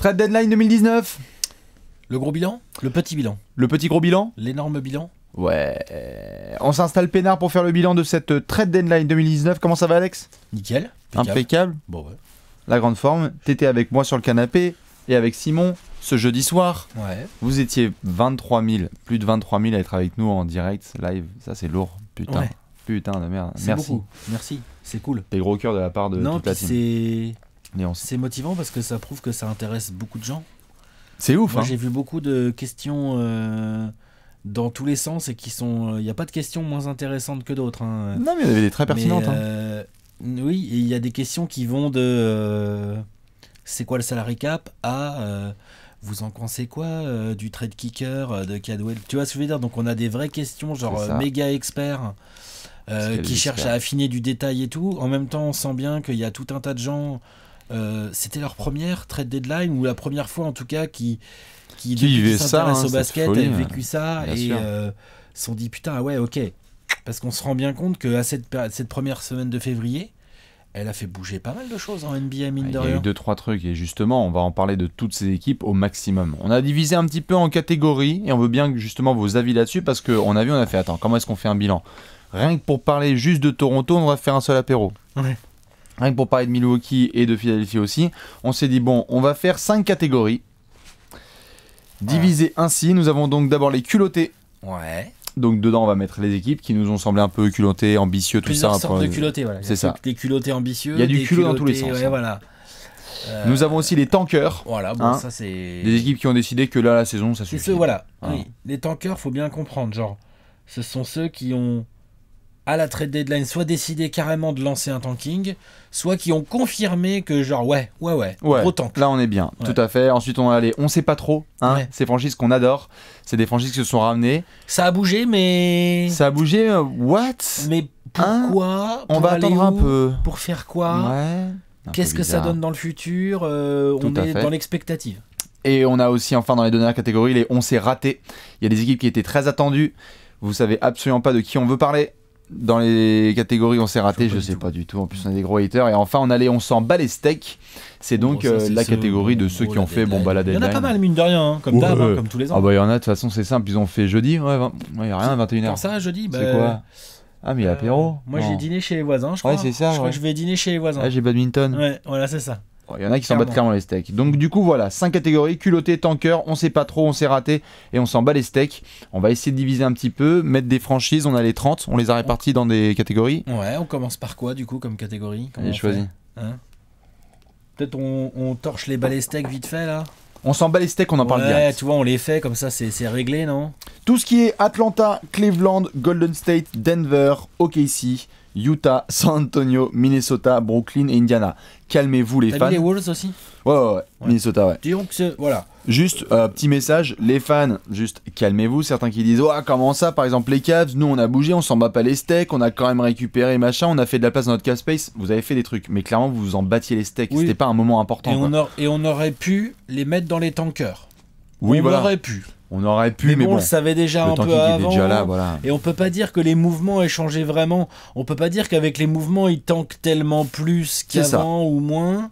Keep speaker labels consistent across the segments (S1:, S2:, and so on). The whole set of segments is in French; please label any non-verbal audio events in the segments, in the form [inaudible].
S1: Trade deadline 2019. Le gros bilan Le petit bilan Le petit gros bilan L'énorme bilan Ouais. On s'installe peinard pour faire le bilan de cette euh, trade deadline 2019. Comment ça va, Alex Nickel. Impeccable. Bon, ouais. La grande forme. T'étais avec moi sur le canapé et avec Simon ce jeudi soir. Ouais. Vous étiez 23 000, plus de 23 000 à être avec nous en direct, live. Ça, c'est lourd. Putain. Putain de merde. Merci. Merci. C'est cool. T'es gros cœur de la part de toute la team. C'est
S2: motivant parce que ça prouve que ça intéresse beaucoup de gens. C'est ouf. Hein. j'ai vu beaucoup de questions euh, dans tous les sens et qui sont. Euh, il n'y a pas de questions moins intéressantes que d'autres. Hein. Non, mais il y avait des très pertinentes. Hein. Euh, oui, il y a des questions qui vont de. c'est quoi le salary cap à. vous en pensez quoi du trade kicker de Cadwell Tu vois ce que je veux dire Donc on a des vraies questions genre méga experts qui cherchent à affiner du détail et tout. En même temps, on sent bien qu'il y a tout un tas de gens euh, c'était leur première trade deadline ou la première fois en tout cas qui qui, qui ça au hein, basket, a hein. vécu ça et euh, se sont dit putain ah ouais ok parce qu'on se rend bien compte que à cette, première semaine de février elle a fait bouger pas mal de choses en NBA mine de rien. Il y a eu
S1: deux trois trucs et justement on va en parler de toutes ces équipes au maximum. On a divisé un petit peu en catégories et on veut bien justement vos avis là-dessus parce qu'on a vu on a fait attends comment est-ce qu'on fait un bilan. Rien que pour parler juste de Toronto on va faire un seul apéro. Ouais rien que pour parler de Milwaukee et de Philadelphie aussi, on s'est dit bon, on va faire 5 catégories. Divisé ainsi, nous avons donc d'abord les culottés. Ouais. Donc dedans, on va mettre les équipes qui nous ont semblé un peu culottées, ambitieux, tout ça. Sortes de culottés, voilà. C'est ça.
S2: Des culottés ambitieux. Il y a du culot dans tous les sens. Hein. voilà. Nous euh, avons aussi les tankers.
S1: Voilà, bon, hein. ça c'est. Les équipes qui ont décidé que là, la saison, ça suffit. C'est ceux, voilà. Hein.
S2: Les tankers, faut bien comprendre. Genre, ce sont ceux qui ont à la trade deadline soit décidé carrément de lancer un tanking, soit qui ont confirmé que genre ouais, ouais, ouais,
S1: ouais gros tank. Là on est bien, tout à fait. Ensuite on allait, on sait pas trop, hein, ces franchises qu'on adore, c'est des franchises qui se sont ramenées. Ça a bougé mais... Ça a bougé, euh, what Mais hein? pourquoi On va attendre un peu.
S2: Pour faire quoi Qu'est-ce que ça donne dans le futur euh, On est dans l'expectative.
S1: Et on a aussi enfin dans les dernières catégories les on s'est raté. Il y a des équipes qui étaient très attendues. Vous savez absolument pas de qui on veut parler dans les catégories on s'est raté, je, sais pas du tout. En plus, on a des gros haters. Et enfin, on allait, on s'en bat les steaks. C'est donc euh, la catégorie de ceux oh, qui ont fait bon balade. Il y en a pas mal mine de rien, hein, comme d'hab, hein, comme tous les ans. Ah bah il y en a de toute façon, c'est simple. Ils ont fait jeudi. Ouais, il n'y y a rien, 21h. Ça jeudi. c'est bah, quoi ah mais il euh, apéro. Moi j'ai
S2: dîné chez les voisins, je crois. Ouais, c'est ça. Je crois que je vais dîner chez les voisins. Ah j'ai badminton. Ouais, voilà, c'est ça.
S1: Il y en a qui s'en battent clairement les steaks. Donc du coup voilà, 5 catégories, culotté, tanker, on sait pas trop, on s'est raté et on s'en bat les steaks. On va essayer de diviser un petit peu, mettre des franchises, on a les 30, on les a répartis dans des catégories.
S2: Ouais, on commence par quoi du coup comme catégorie Comment on choisit. Hein? Peut-être on, torche les balais steaks vite fait là
S1: on s'en bat les steaks, on en parle Ouais, tu vois, on les fait comme ça, c'est
S2: réglé, non
S1: Tout ce qui est Atlanta, Cleveland, Golden State, Denver, OKC, Utah, San Antonio, Minnesota, Brooklyn et Indiana calmez-vous les fans. les Wolves aussi ouais, ouais, Minnesota, ouais. Disons que voilà. Juste, un euh, petit message, les fans, juste calmez-vous. Certains qui disent, ouah, comment ça, par exemple, les Cavs, nous on a bougé, on s'en bat pas les steaks, on a quand même récupéré, machin, on a fait de la place dans notre cap space. Vous avez fait des trucs, mais clairement, vous vous en battiez les steaks, c'était pas un moment important.
S2: Et on, aurait pu les mettre dans les tankers. Oui, on aurait pu
S1: on aurait pu, mais, on le savait déjà un peu avant. Et
S2: on peut pas dire que les mouvements aient changé vraiment. On peut pas dire qu'avec les mouvements, ils tankent tellement plus qu'avant ou moins.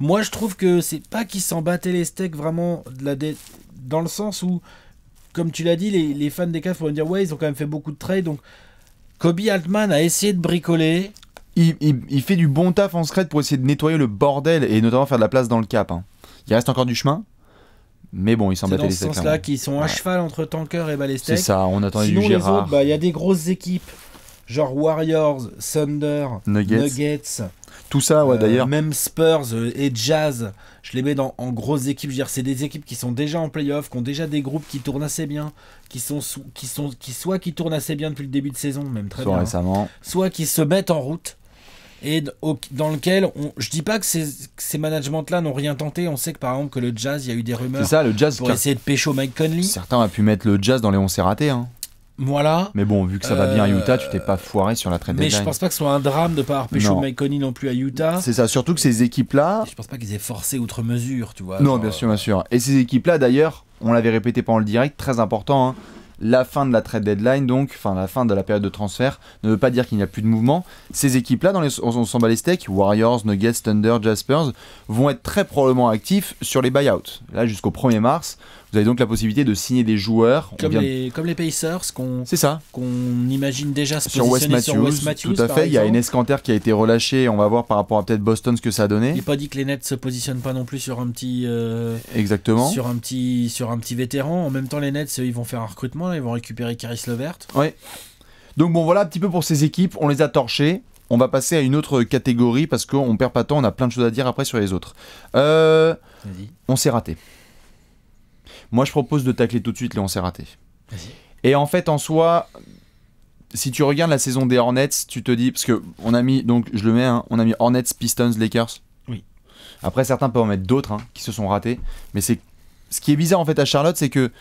S2: Moi, je trouve que c'est pas qu'ils s'en battaient les steaks vraiment dans le sens où, comme tu l'as dit, les, fans des CAF vont dire ouais, ils ont quand même fait beaucoup de trades. Donc, Kobe Altman a essayé
S1: de bricoler. Il, fait du bon taf en secret pour essayer de nettoyer le bordel et notamment faire de la place dans le cap. Hein. Il reste encore du chemin, mais bon, ils C'est dans ce sens-là
S2: qu'ils sont à cheval entre tanker et Ballester. ça, on attendait Sinon, les autres bah, Il y a des grosses équipes, genre Warriors, Thunder, Nuggets.
S1: tout ça, ouais, euh, d'ailleurs. Même Spurs
S2: euh, et Jazz, je les mets dans, en grosses équipes. Je veux dire, c'est des équipes qui sont déjà en playoff, qui ont déjà des groupes qui tournent assez bien, qui sont, qui sont qui soit qui tournent assez bien depuis le début de saison, même très hein. récemment, soit qui se mettent en route et dans lequel on, je dis pas que ces, managements-là n'ont rien tenté. On sait que par exemple que le jazz, il y a eu des rumeurs. ça, le jazz pour essayer
S1: de pécho Mike Conley. Certains ont pu mettre le jazz dans les on s'est raté. Hein.
S2: Voilà. Mais
S1: bon, vu que ça va bien à euh, Utah, tu t'es pas foiré sur la trade Mais je pense
S2: pas que ce soit un drame de pas avoir Mike Conley non plus à Utah. C'est ça,
S1: surtout que ces équipes-là. Je
S2: pense pas qu'ils aient forcé outre mesure, tu vois. Non, bien euh. sûr,
S1: bien sûr. Et ces équipes-là, d'ailleurs, on l'avait répété pendant le direct, très important. Hein la fin de la trade deadline, donc, enfin la fin de la période de transfert, ne veut pas dire qu'il n'y a plus de mouvement. Ces équipes-là, dans les, on, on s'en bat les steaks, Warriors, Nuggets, Thunder, Jaspers, vont être très probablement actifs sur les buyouts. Là, jusqu'au 1er mars, vous avez donc la possibilité de signer des joueurs. Comme, les,
S2: comme les Pacers, qu'on imagine déjà se sur West, Matthews, sur Matthews. Tout à fait, il y a une
S1: escanter qui a été relâché. On va voir par rapport à peut-être Boston ce que ça a donné. Il n'est
S2: pas dit que les Nets se positionnent pas non plus sur un petit. Euh, Exactement. Sur un, petit, sur un petit vétéran. En même temps, les Nets, ils vont faire un recrutement. ils vont récupérer Caris Levert.
S1: Oui. Donc bon, voilà un petit peu pour ces équipes. On les a torchées. On va passer à une autre catégorie parce qu'on perd pas de temps. On a plein de choses à dire après sur les autres. Euh, on s'est raté. Moi, je propose de tacler tout de suite on s'est raté. Et en fait, en soi, si tu regardes la saison des Hornets, tu te dis parce que on a mis donc je le mets, hein, on a mis Hornets, Pistons, Lakers. Oui. Après, certains peuvent en mettre d'autres hein, qui se sont ratés, mais c'est ce qui est bizarre en fait à Charlotte, c'est que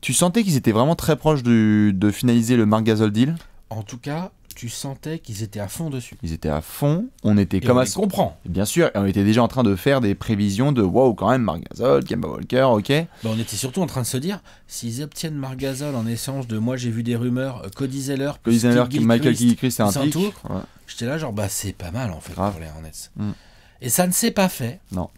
S1: tu sentais qu'ils étaient vraiment très proches de finaliser le Marc Gasol deal.
S2: En tout cas, tu sentais qu'ils étaient à fond dessus.
S1: Ils étaient à fond. On était comme à... On comprend. Bien sûr, et on était déjà en train de faire des prévisions de wow, quand même Margazol, Kemba Walker, ok. Bah, on était surtout en train de se dire s'ils
S2: obtiennent Margazol en échange de moi j'ai vu des
S1: rumeurs, euh, Cody Zeller, Cody Zeller, Michael c'est un, tour.
S2: J'étais là genre bah c'est pas mal en fait Grave. pour les Hornets. Mm. Et ça ne s'est pas fait. Non.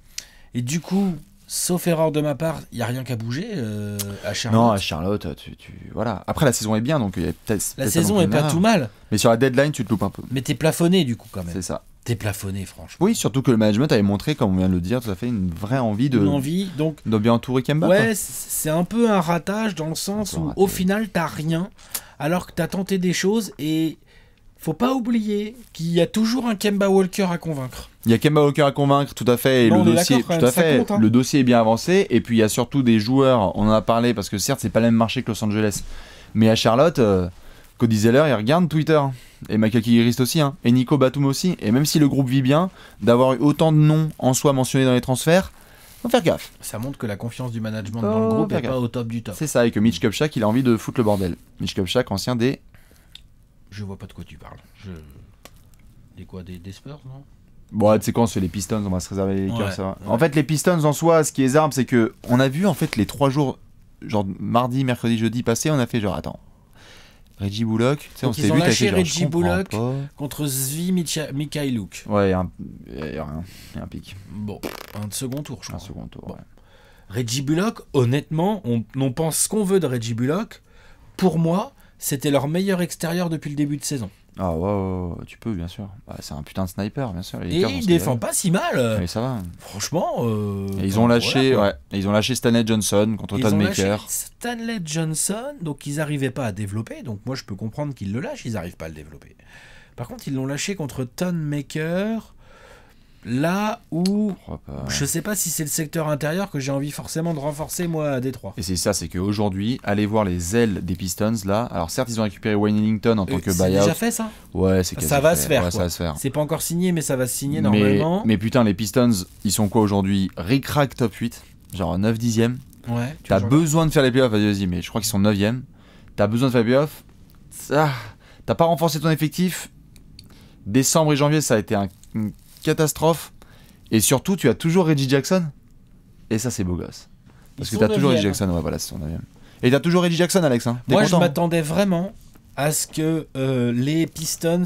S2: Et du coup, Sauf erreur de ma part, il n'y a rien qu'à bouger euh, à Charlotte. Non, à
S1: Charlotte, tu, tu, voilà. Après, la saison est bien, donc il euh, y a peut-être. La saison est pas tout mal. Mais sur la deadline, tu te loupes un peu.
S2: Mais t'es plafonné, du coup, quand même. C'est ça. T'es plafonné, franchement.
S1: Oui, surtout que le management avait montré, comme on vient de le dire, tout à fait une vraie envie de. Une envie, donc. De bien entourer Kemba. Ouais,
S2: c'est un peu un ratage dans le sens où, au final, t'as rien, alors que t'as tenté des choses et faut pas oublier qu'il y a toujours un Kemba Walker à convaincre.
S1: Il y a Kemba Walker à convaincre, tout à fait. Et le dossier, à fait. Hein. Le dossier est bien avancé. Et puis il y a surtout des joueurs. On en a parlé parce que certes, c'est pas le même marché que Los Angeles, mais à Charlotte, euh, Cody Zeller, il regarde Twitter. Et Michael Kigirist aussi. Hein, et Nico Batum aussi. Et même si le groupe vit bien, d'avoir eu autant de noms en soi mentionnés dans les transferts. Faut faire gaffe. Ça montre que la confiance du management dans le groupe est pas au top du top. C'est ça, et que Mitch Kupchak, il a envie de foutre le bordel. Mitch Kupchak, ancien des je vois pas de quoi tu parles. Je...
S2: Des quoi Des, Spurs, non
S1: Bon, tu sais quoi, on se fait les Pistons, on va se réserver les Lakers. En fait, les Pistons en soi, ce qui est arme, c'est que on a vu en fait les trois jours, genre mardi, mercredi, jeudi passé, on a fait genre attends. Reggie Bullock, tu sais, on s'est vu lâché genre, Reggie Bullock
S2: contre Zvi Mikhailuk. Ouais, il y, a un, Il y a un pic. Bon, un second tour, je crois. Un second tour. Bon. Ouais. Reggie Bullock, honnêtement, on, on pense ce qu'on veut de Reggie Bullock. Pour moi, c'était leur meilleur extérieur depuis le début de saison.
S1: Ah ouais tu peux bien sûr. Bah, c'est un putain de sniper bien sûr. et il défend pas si mal. Mais ça va. Franchement.
S2: Euh, et ils ont lâché,
S1: ils ont lâché Stanley Johnson contre Todd Maker.
S2: Stanley Johnson, donc ils n'arrivaient pas à développer. Donc moi je peux comprendre qu'ils le lâchent, ils n'arrivent pas à le développer. Par contre ils l'ont lâché contre Maker là où je, sais pas si c'est le secteur intérieur que j'ai envie forcément de renforcer moi à Détroit.
S1: Et c'est ça, c'est qu'aujourd'hui, allez voir les ailes des Pistons là. Alors certes, ils ont récupéré Wayne Ellington en tant que euh, buyout. C'est déjà fait ça Ouais, c'est ça va se faire. ça va se faire.
S2: C'est pas encore signé, mais ça va se signer normalement.
S1: Mais putain, les Pistons, ils sont quoi aujourd'hui Ricrack top 8, genre 9 dixième. Ouais. T'as besoin de faire les playoffs, vas-y, vas-y, mais je crois qu'ils sont 9 ème T'as besoin de faire les playoffs. T'as pas renforcé ton effectif. Décembre et janvier, ça a été un catastrophe. Et surtout, tu as toujours Reggie Jackson. Et ça, c'est beau gosse. Parce que tu as toujours Reggie Jackson, hein. ouais, voilà, son Et tu as toujours Reggie Jackson, Alex. Hein. Moi, je hein. m'attendais vraiment
S2: à ce que euh, les Pistons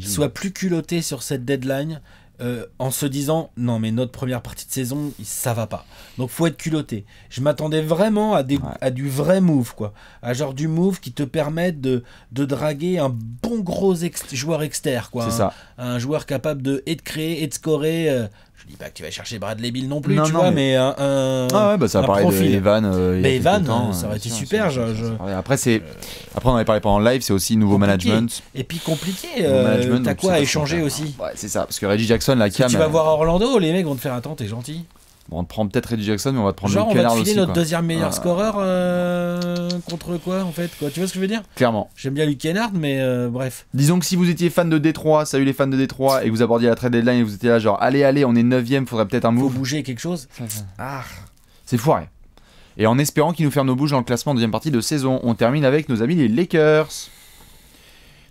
S2: soient plus culottés sur cette deadline euh, en se disant non mais notre première partie de saison ça va pas donc faut être culotté je m'attendais vraiment à, du vrai move quoi à genre du move qui te permette de, de draguer un bon gros joueur externe quoi un, hein. ça. un, joueur capable de et de créer et de scorer euh, je dis pas que tu vas chercher Bradley Bill non plus, tu vois, mais,
S1: un, ah ouais, bah ça va profil. De Evan, euh, mais Evan, ça aurait euh, été super. Après, c'est euh, après on avait parlé pendant le live, c'est aussi nouveau management.
S2: Et puis compliqué, euh, t'as quoi à échanger aussi.
S1: Ouais, c'est ça, parce que Reggie Jackson, la si Tu vas voir
S2: Orlando, les mecs vont te faire attendre, t'es gentil
S1: on te prendre peut-être Eddie Jackson, mais on va te prendre Genre, on va notre deuxième meilleur euh.
S2: scoreur euh, contre quoi en fait quoi. Tu vois ce que je veux dire Clairement. J'aime bien Luke Kennard, mais euh, bref.
S1: Disons que si vous étiez fan de Détroit, salut les fans de Détroit, et vous abordiez la trade deadline et vous étiez là genre allez allez, on est 9ème, faudrait peut-être un move. Faut bouger quelque chose. Ah. C'est foiré. Et en espérant qu'ils nous ferment nos bouges dans le classement en deuxième partie de saison, on termine avec nos amis les Lakers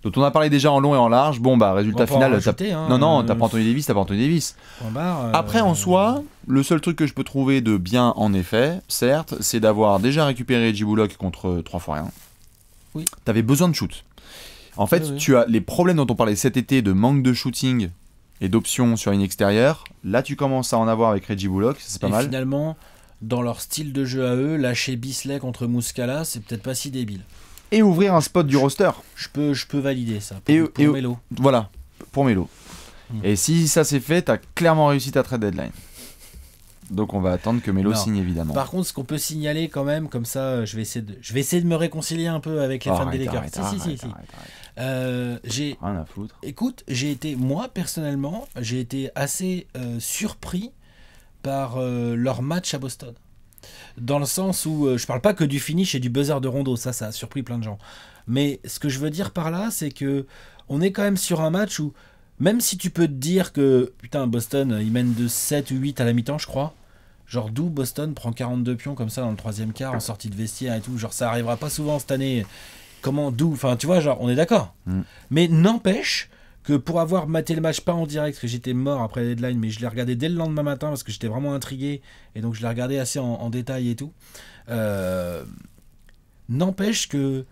S1: dont on a parlé déjà en long et en large. Bon, bah, résultat final. Hein, non, non, euh, t'as pas Anthony Davis, t'as pas Anthony Davis. Euh, Après, en soi, le seul truc que je peux trouver de bien, en effet, certes, c'est d'avoir déjà récupéré Reggie contre 3 fois rien. Oui. T'avais besoin de shoot. En fait, tu as les problèmes dont on parlait cet été de manque de shooting et d'options sur une extérieure. Là, tu commences à en avoir avec Reggie c'est pas et mal.
S2: Finalement, dans leur style de jeu à eux, lâcher Bisley contre Muscala, c'est peut-être pas si débile et ouvrir un spot du roster. Je peux, je peux valider ça pour, et,
S1: Voilà, pour mélo hmm. Et si ça c'est fait, t'as clairement réussi ta trade deadline. Donc on va attendre que Melo signe évidemment. Par
S2: contre, ce qu'on peut signaler quand même, comme ça, euh, je vais essayer de, je vais essayer de me réconcilier un peu avec les oh, fans des Lakers. Arrête, si, euh, j'ai. Rien à Écoute, j'ai été moi personnellement, j'ai été assez euh, surpris par leur match à Boston dans le sens où euh, je parle pas que du finish et du buzzer de Rondo, ça, ça a surpris plein de gens. Mais ce que je veux dire par là, c'est que on est quand même sur un match où, même si tu peux te dire que, putain, Boston, euh, il mène de 7 ou 8 à la mi-temps, je crois. Genre, d'où Boston prend 42 pions comme ça dans le troisième quart en sortie de vestiaire et tout. Genre, ça arrivera pas souvent cette année. Comment, d'où Enfin, tu vois, genre, on est d'accord. Mm. Mais n'empêche que pour avoir maté le match pas en direct, que j'étais mort après la deadline, mais je l'ai regardé dès le lendemain matin parce que j'étais vraiment intrigué, et donc je l'ai regardé assez en, détail et tout. Euh, n'empêche que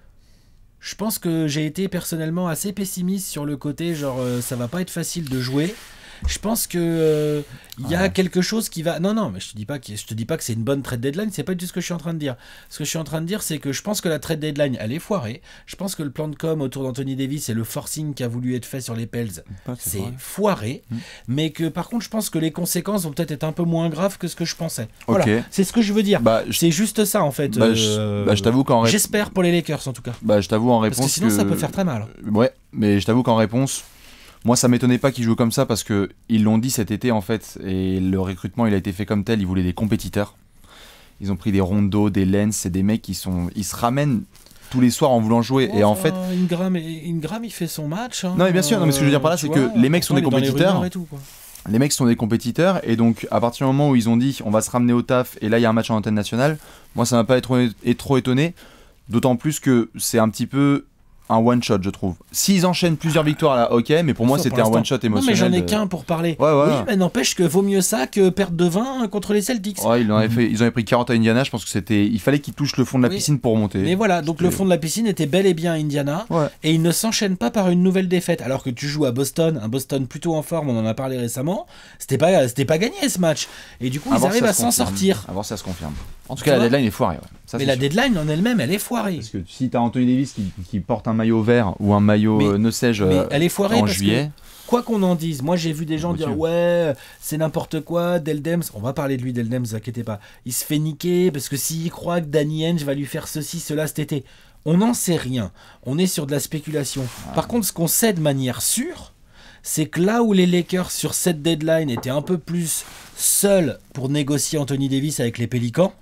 S2: je pense que j'ai été personnellement assez pessimiste sur le côté, genre euh, ça va pas être facile de jouer. Je pense que il euh, y a ah quelque chose qui va. Non, non, mais je te dis pas que je te dis pas que c'est une bonne trade deadline. C'est pas du tout ce que je suis en train de dire. Ce que je suis en train de dire, c'est que je pense que la trade deadline, elle est foirée. Je pense que le plan de com autour d'Anthony Davis et le forcing qui a voulu être fait sur les Pels, c'est foiré. Mm. Mais que par contre, je pense que les conséquences vont peut-être être un peu moins graves que ce que je pensais. Ok.
S1: c'est ce que je veux dire. Bah, c'est juste ça en fait. Bah, euh, bah, t'avoue j'espère
S2: pour les Lakers en tout cas.
S1: je t'avoue en réponse. Parce que sinon, ça peut faire très mal. Ouais, mais je t'avoue qu'en réponse, moi, ça m'étonnait pas qu'ils jouent comme ça parce que ils l'ont dit cet été en fait, et le recrutement il a été fait comme tel. Ils voulaient des compétiteurs. Ils ont pris des rondos, des lens, c'est des mecs qui sont, ils se ramènent tous les soirs en voulant jouer. et en fait,
S2: euh, Ingram, il fait son match. Hein. non, mais bien sûr. Non, mais ce que je veux dire par là, c'est que les mecs sont des compétiteurs.
S1: Les, mecs sont des compétiteurs et donc à partir du moment où ils ont dit on va se ramener au taf et là il y a un match en antenne nationale, moi ça m'a pas trop étonné, d'autant plus que c'est un petit peu un one shot, je trouve. S'ils enchaînent plusieurs victoires là, ok, mais pour moi c'était un one shot émotionnel. Non, mais j'en ai qu'un
S2: pour parler. Oui, mais n'empêche que vaut mieux ça que perdre de 20 euh, contre les Celtics. ils,
S1: en avaient fait, ils pris 40 à Indiana, je pense que c'était. Il fallait qu'ils touchent le fond de la piscine pour remonter. Mais voilà, donc le fond
S2: de la piscine était bel et bien à Indiana, et ils ne s'enchaînent pas par une nouvelle défaite. Alors que tu joues à Boston, un Boston plutôt en forme, on en a parlé récemment, c'était pas, pas gagné ce match. Et du coup, ils arrivent à s'en sortir.
S1: Avant ça se confirme. En tout cas, la deadline est foirée mais la deadline en elle-même, elle est foirée. Parce que si tu as Anthony Davis qui, porte un maillot vert ou un maillot, euh, ne sais-je, elle est foirée en juillet.
S2: quoi qu'on en dise, moi j'ai vu des gens dire ouais, c'est n'importe quoi, Deldems, on va parler de lui, Deldems, ne vous inquiétez pas. Il se fait niquer parce que s'il croit que Danny Henge va lui faire ceci, cela cet été, on n'en sait rien. On est sur de la spéculation. Ah. Par contre, ce qu'on sait de manière sûre, c'est que là où les Lakers sur cette deadline étaient un peu plus seuls pour négocier Anthony Davis avec les Pélicans,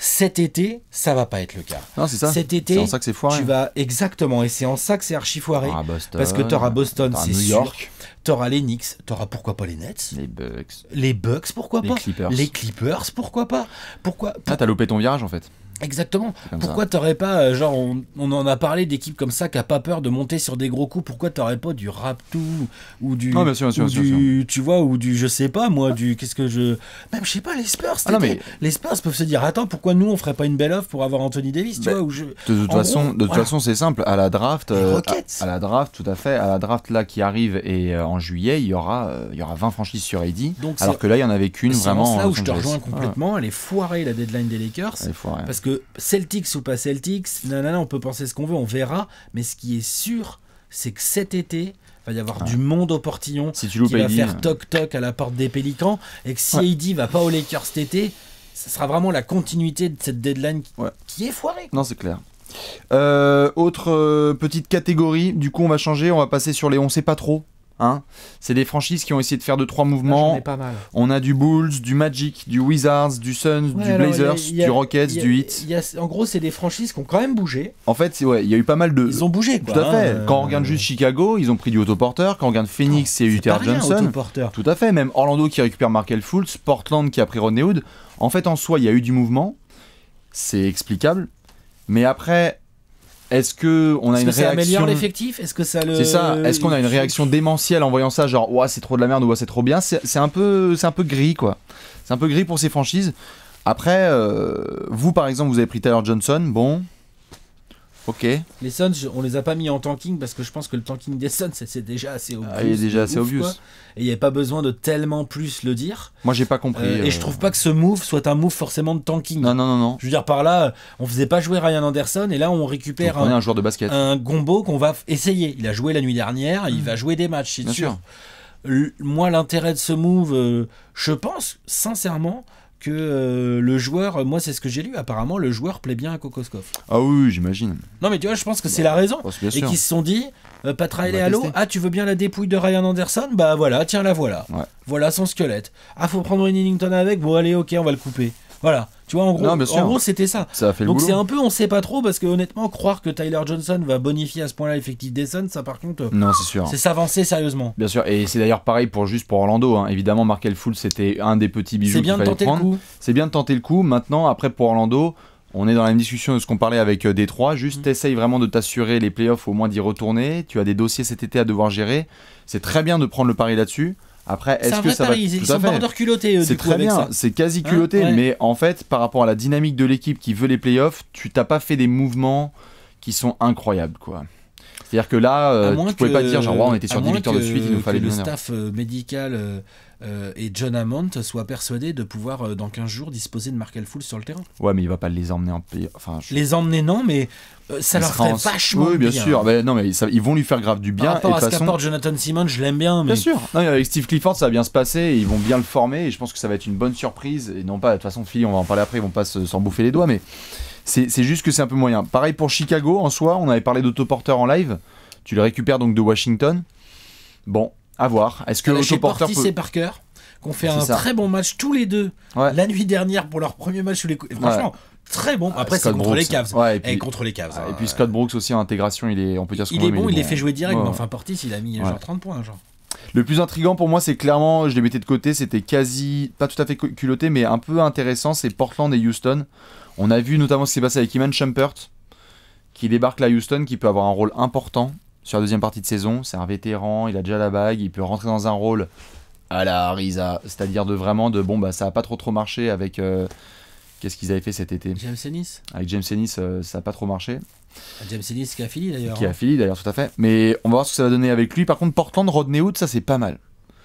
S2: cet été, ça va pas être le cas. Non, c'est ça. Cet été, ça que foiré. Tu vas exactement, et c'est en ça que c'est archi foiré. Ah, parce que t'auras Boston, c'est New York. T'auras les Knicks, t'auras pourquoi pas les Nets, les Bucks, les Bucks, pourquoi pas, Clippers. les Clippers, pourquoi pas,
S1: pourquoi. Ah, t'as loupé ton virage en fait. Exactement. Pourquoi
S2: t'aurais pas, euh, genre, on, on, en a parlé d'équipe comme ça qui a pas peur de monter sur des gros coups. Pourquoi t'aurais pas du rap tout ou du, tu vois, ou du, je sais pas moi, du qu'est-ce que je, même je sais pas les Spurs. Ah non, mais... Les Spurs peuvent se dire, attends, pourquoi nous on ferait pas une belle offre pour avoir Anthony Davis, tu bah, vois, ou je... De
S1: toute façon, de toute façon, c'est simple. À la draft, euh, à, la draft, tout à fait, à la draft là qui arrive et euh, en juillet, il y aura, il y aura 20 franchises sur AD. alors que là, il y en avait qu'une vraiment. C'est là où je te rejoins complètement.
S2: Elle est foirée la deadline des Lakers. c'est Parce que Celtics ou pas Celtics, on peut penser ce qu'on veut, on verra. Mais ce qui est sûr, c'est que cet été, il va y avoir du monde au portillon qui va faire toc toc à la porte des Pélicans. Et que si ouais.
S1: va pas au Lakers cet été, ce sera vraiment la continuité de cette deadline qui, est foirée. Non, c'est clair. Euh, autre euh, petite catégorie, du coup on va changer, on va passer sur les on sait pas trop Hein. c'est des franchises qui ont essayé de faire de trois mouvements. On a du Bulls, du Magic, du Wizards, du Suns, du Blazers, du Rockets, du Heat.
S2: en gros, c'est des franchises qui ont quand même bougé.
S1: En fait, ouais, il y a eu pas mal de. Ils ont bougé, Tout à fait. Euh, quand on regarde juste Chicago, ils ont pris du autoporteur. Quand on regarde Phoenix, c'est Utah Johnson. Tout à fait. Même Orlando qui récupère Markel Fultz, Portland qui a pris Rodney Hood. En fait, en soi, il y a eu du mouvement. C'est explicable. Mais après, est-ce que on a une que ça améliore
S2: l'effectif Est-ce que ça C'est ça. Est-ce qu'on a une
S1: réaction démentielle en voyant ça, genre ouais c'est trop de la merde ou c'est trop bien C'est un peu c'est un peu gris quoi. C'est un peu gris pour ces franchises. Après, euh, vous par exemple, vous avez pris Taylor Johnson. Bon,
S2: les Suns, on les a pas mis en tanking parce que je pense que le tanking des Suns, [laughs] c'est déjà assez ah, obvious. déjà assez obvious. Et il n'y a pas besoin de tellement plus le dire. Moi, j'ai pas compris. Euh, et je euh. trouve pas que ce move soit un move forcément de tanking. Non, non, non, non. Je veux dire, par là, on faisait pas jouer Ryan Anderson et là, on récupère un, un, joueur de basket. Un gombo qu'on va essayer. Il a joué la nuit dernière, il hmm. va jouer des matchs, c'est sûr. Moi, l'intérêt de ce move, euh, je pense sincèrement que euh, le joueur, euh, moi c'est ce que j'ai lu, apparemment le joueur plaît bien à Kokoskov.
S1: Ah oui, j'imagine.
S2: Non mais tu vois, je pense que c'est bah, la raison. Bah, Et qu'ils se sont dit, euh, Pat à ah tu veux bien la dépouille de Ryan Anderson Bah voilà, tiens la voilà. Voilà son squelette. Ah faut prendre une avec, bon allez ok, on va le couper. Voilà. Tu vois, en gros, c'était ça. Donc c'est un peu, on sait pas trop, parce que honnêtement, croire que Tyler Johnson va bonifier à ce point-là l'effectif des Suns, ça par contre, non, c'est sûr. C'est s'avancer sérieusement.
S1: Bien sûr, et c'est d'ailleurs pareil pour juste pour Orlando. Hein. Évidemment, Markel Full, c'était un des petits bijoux. C'est bien de tenter le coup. C'est bien de tenter le coup. Maintenant, après pour Orlando. On est dans la même discussion de ce qu'on parlait avec euh, Détroit. Juste, mm. essaye vraiment de t'assurer les playoffs, au moins d'y retourner. Tu as des dossiers cet été à devoir gérer. C'est très bien de prendre le pari là-dessus. Après, est-ce que ça va c'est très bien, c'est quasi hein culotté, mais en fait, par rapport à la dynamique de l'équipe qui veut les playoffs, tu t'as pas fait des mouvements qui sont incroyables, quoi. C'est-à-dire que là, euh, ne pouvais pas dire genre on était sur 10 victoires de suite, il nous fallait que le staff
S2: euh, médical euh, euh, et John Hammond soient persuadés de pouvoir dans 15 jours disposer de Markel Full sur le terrain.
S1: Ouais, mais il va pas les emmener en pays. Enfin, Les emmener
S2: non, mais ça leur ferait en... vachement oui, bien. sûr.
S1: non, mais ils vont lui faire grave du bien. Par rapport à qu'apporte
S2: Jonathan Simon, je l'aime bien. Bien sûr.
S1: Non, avec Steve Clifford, ça va bien se passer. ils vont bien le former et je pense que ça va être une bonne surprise. Et non pas, de toute façon, Philly, on va en parler après, ils vont pas s'en bouffer les doigts, mais. C'est juste que c'est un peu moyen. Pareil pour Chicago en soi, on avait parlé d'autoporteur en live. Tu le récupères donc de Washington. Bon, à voir. Est-ce que l'autoporteur peut... par
S2: Parker, qu'on fait un très bon match tous les deux la nuit dernière pour leur premier match sous les coups. Franchement, très bon. Après, c'est contre, eh, contre, les Cavs.
S1: Ah, et, hein. puis, Scott Brooks aussi en intégration, il est, on peut dire ce il, est bon, il, les fait jouer direct, mais enfin Portis, il a mis genre 30 points. Le plus intrigant pour moi, c'est clairement, je les mettais de côté, c'était quasi, pas tout à fait culotté, mais un peu intéressant, c'est Portland et Houston. On a vu notamment ce qui s'est passé avec Iman Shumpert, qui débarque là à Houston, qui peut avoir un rôle important sur la deuxième partie de saison. C'est un vétéran, il a déjà la bague, il peut rentrer dans un rôle à la Risa, c'est-à-dire de vraiment de bon bah ça a pas trop trop marché avec euh, qu'est-ce qu'ils avaient fait cet été James Ennis. Avec James Ennis, euh, ça a pas trop marché.
S2: Ah, James Ennis qui a fini d'ailleurs. Qui a hein.
S1: fini d'ailleurs tout à fait. Mais on va voir ce que ça va donner avec lui. Par contre Portland, Rodney Hood, ça c'est pas mal.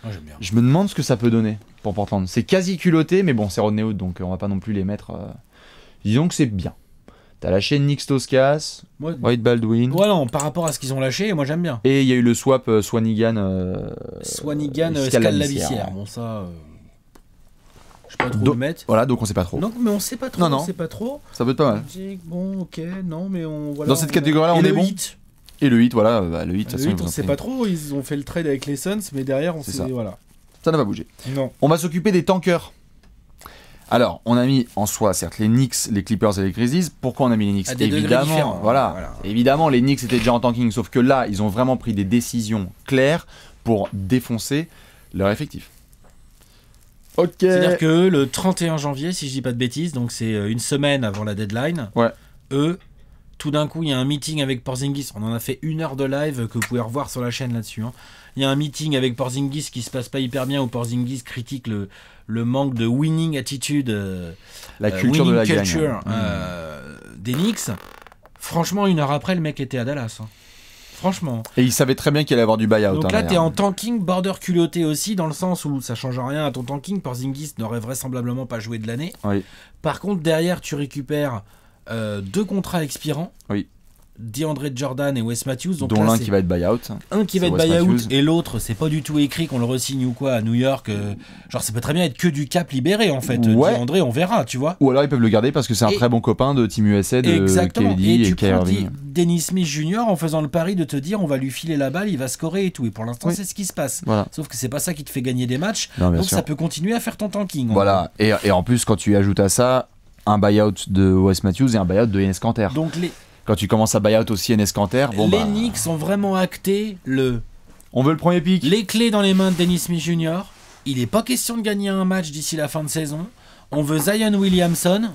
S1: j'aime bien. Je me demande ce que ça peut donner pour Portland. C'est quasi culotté, mais bon, c'est Rodney Hood, donc euh, on va pas non plus les mettre. Disons que c'est bien. T'as lâché chaîne Nixtoscas, ouais. Baldwin. voilà par rapport à ce qu'ils ont lâché, moi j'aime bien. Et il y a eu le swap euh, Swanigan. Euh, Swanigan, euh, Bon, ça. Euh, je sais pas trop où mettre. Voilà, donc on sait pas trop. Non, mais on sait pas trop. Non, non. On sait pas trop. Ça peut être pas mal.
S2: mais Dans cette catégorie-là, on, est bon. Et est
S1: hit. Et le hit, voilà, euh, bah, le hit, ça on sait pas
S2: trop. Ils ont fait le trade avec les Suns, mais derrière, on sait. Ça. Voilà.
S1: Ça n'a pas bougé. Non. On va s'occuper des tankers. Alors, on a mis en soi, certes, les Knicks, les Clippers et les Grizzlies. Pourquoi on a mis les Knicks Évidemment, voilà, Évidemment, les Knicks étaient déjà en tanking, sauf que là, ils ont vraiment pris des décisions claires pour défoncer leur effectif. Ok. C'est-à-dire
S2: que le 31 janvier, si je dis pas de bêtises, donc c'est euh, une semaine avant la deadline, ouais. eux, tout d'un coup, il y a un meeting avec Porzingis. On en a fait une heure de live que vous pouvez revoir sur la chaîne là-dessus. Hein. Il y a un meeting avec Porzingis qui se passe pas hyper bien où Porzingis critique le, le manque de winning attitude, euh, la euh, culture de la culture mmh. euh, d'Enix. Franchement, une heure après, le mec était à Dallas. Hein. Franchement.
S1: Et il savait très bien qu'il allait avoir du buyout. Donc hein, là là, t'es en
S2: tanking, border culotté aussi, dans le sens où ça change rien à ton tanking. Porzingis n'aurait vraisemblablement pas joué de l'année. Oui. Par contre, derrière, tu récupères deux contrats expirants. Oui. DeAndre Jordan et Wes Matthews. Donc dont l'un qui va être
S1: buyout. Un qui va être buyout
S2: et l'autre, c'est pas du tout écrit qu'on le resigne ou quoi à New York. Euh, genre, ça peut très bien être que du cap libéré en fait. Euh, ouais. DeAndre, on verra, tu vois.
S1: Ou alors ils peuvent le garder parce que c'est un très bon copain de Team USA, de Exactement. et, et, et
S2: Dennis Smith Jr. en faisant le pari de te dire on va lui filer la balle, il va scorer et tout. Et pour l'instant, c'est ce qui se passe. Sauf que c'est pas ça qui te fait gagner des matchs. donc ça peut continuer à faire ton tanking. Voilà.
S1: Et, en plus, quand tu ajoutes à ça un buyout de Wes Matthews et un buyout de Yannis Canter. Donc les quand tu commences à buy-out aussi NS Canter, Les bah.
S2: Knicks ont vraiment acté le... On veut le premier pic Les clés dans les mains de Dennis Smith Jr. Il n'est pas question de gagner un match d'ici la fin de saison. On veut Zion Williamson.